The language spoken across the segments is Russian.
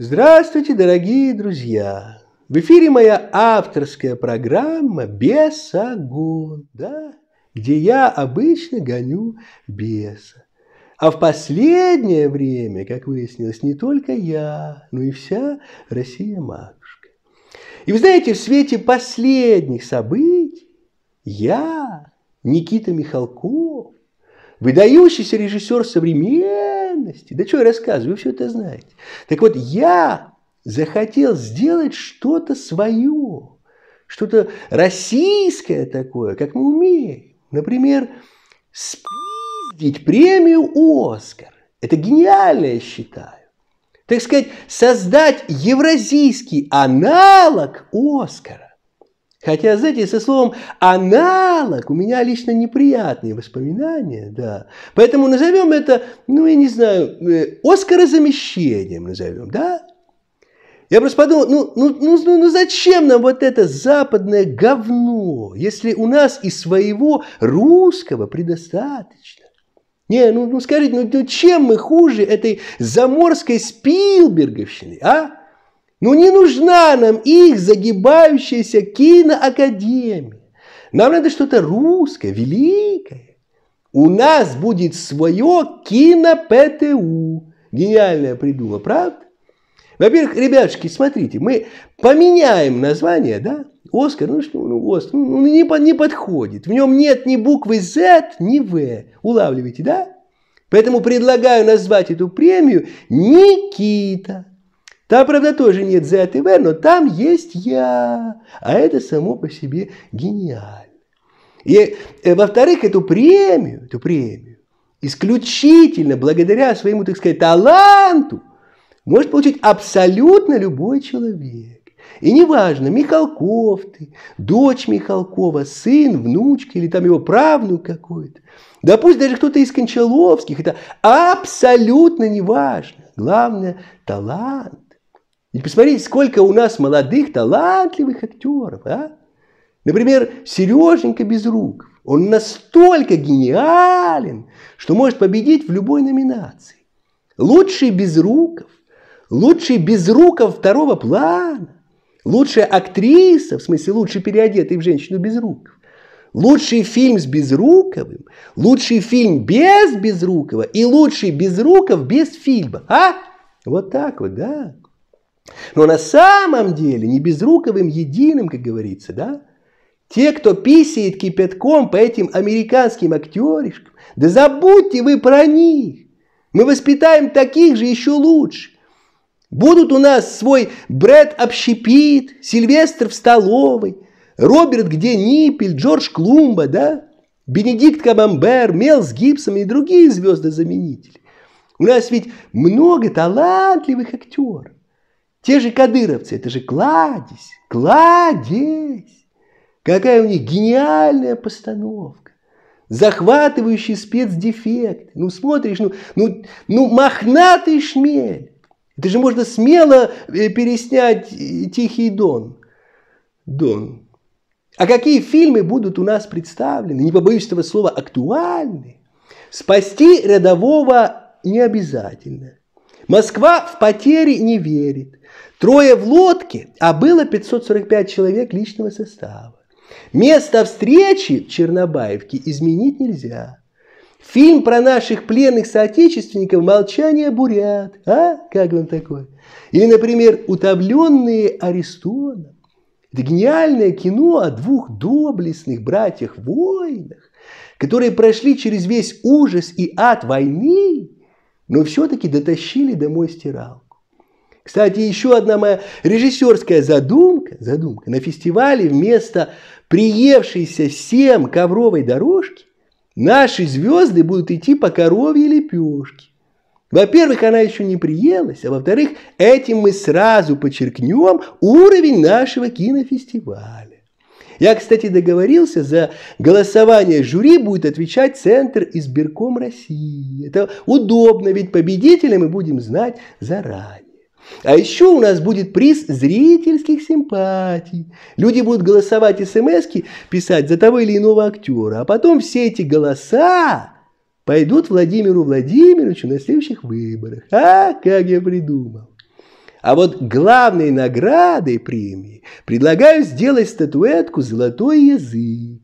Здравствуйте, дорогие друзья! В эфире моя авторская программа «Бесогон», да, где я обычно гоню беса. А в последнее время, как выяснилось, не только я, но и вся Россия-матушка. И вы знаете, в свете последних событий я, Никита Михалков, выдающийся режиссер современного ценности. Да что я рассказываю, вы все это знаете. Так вот, я захотел сделать что-то свое, что-то российское такое, как мы умеем. Например, спиздить премию «Оскар». Это гениально, я считаю. Так сказать, создать евразийский аналог «Оскара». Хотя, знаете, со словом «аналог» у меня лично неприятные воспоминания, да. Поэтому назовем это, ну, я не знаю, «Оскарозамещением» назовем, да? Я просто подумал, ну, ну, ну, ну зачем нам вот это западное говно, если у нас и своего русского предостаточно? Не, ну, ну скажите, ну, ну чем мы хуже этой заморской спилберговщины, а? Ну не нужна нам их загибающаяся киноакадемия. Нам надо что-то русское, великое. У нас будет свое кино-ПТУ. Гениальная придумала, правда? Во-первых, ребятушки, смотрите, мы поменяем название, да? Оскар, ну что, ну Оскар, ну, ну не, не подходит. В нем нет ни буквы Z, ни V. Улавливаете, да? Поэтому предлагаю назвать эту премию Никита. Там, правда, тоже нет Z но там есть я. А это само по себе гениально. И, э, во-вторых, эту премию, эту премию, исключительно благодаря своему, так сказать, таланту, может получить абсолютно любой человек. И неважно, Михалков ты, дочь Михалкова, сын, внучка или там его правнук какой-то. Да пусть даже кто-то из Кончаловских, это абсолютно неважно. Главное – талант. И посмотрите, сколько у нас молодых, талантливых актеров, а? Например, Сереженька Безруков. Он настолько гениален, что может победить в любой номинации. Лучший Безруков, лучший Безруков второго плана, лучшая актриса, в смысле лучше переодетый в женщину Безруков, лучший фильм с Безруковым, лучший фильм без Безрукова и лучший Безруков без фильма. А? Вот так вот, да? Но на самом деле не безруковым единым, как говорится, да? Те, кто писает кипятком по этим американским актеришкам, да забудьте вы про них. Мы воспитаем таких же еще лучше. Будут у нас свой Брэд Общепит, Сильвестр в столовой, Роберт Где Ниппель, Джордж Клумба, да? Бенедикт Камамбер, Мел с Гибсом и другие звезды-заменители. У нас ведь много талантливых актеров. Те же кадыровцы, это же кладезь, кладезь. Какая у них гениальная постановка. Захватывающий спецдефект. Ну смотришь, ну, ну, ну мохнатый шмель. Это же можно смело э, переснять э, «Тихий дон». Дон. А какие фильмы будут у нас представлены? Не побоюсь этого слова «актуальны». Спасти рядового не обязательно. Москва в потери не верит. Трое в лодке, а было 545 человек личного состава. Место встречи в Чернобаевке изменить нельзя. Фильм про наших пленных соотечественников «Молчание бурят». А? Как вам такое? Или, например, «Утомленные Аристоном». Это гениальное кино о двух доблестных братьях-воинах, которые прошли через весь ужас и ад войны но все-таки дотащили домой стиралку. Кстати, еще одна моя режиссерская задумка, задумка на фестивале вместо приевшейся всем ковровой дорожки наши звезды будут идти по коровье лепешке. Во-первых, она еще не приелась, а во-вторых, этим мы сразу подчеркнем уровень нашего кинофестиваля. Я, кстати, договорился, за голосование жюри будет отвечать Центр избирком России. Это удобно, ведь победителя мы будем знать заранее. А еще у нас будет приз зрительских симпатий. Люди будут голосовать смс писать за того или иного актера, а потом все эти голоса пойдут Владимиру Владимировичу на следующих выборах. А, как я придумал. А вот главной наградой премии предлагаю сделать статуэтку «Золотой язык»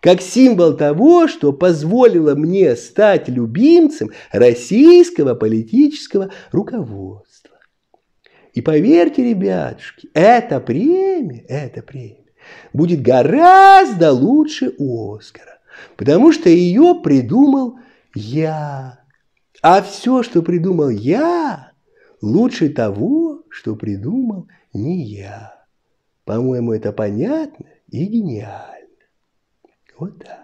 как символ того, что позволило мне стать любимцем российского политического руководства. И поверьте, ребятушки, эта премия, эта премия будет гораздо лучше Оскара, потому что ее придумал я. А все, что придумал я, лучше того, что придумал не я. По-моему, это понятно и гениально. Вот так.